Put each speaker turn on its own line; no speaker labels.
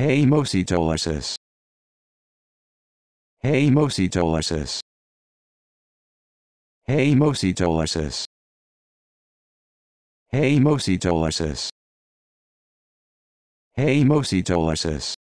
Haemocetolysis. Hey Haemocetolysis. Haemocetolysis. Haemocetolysis.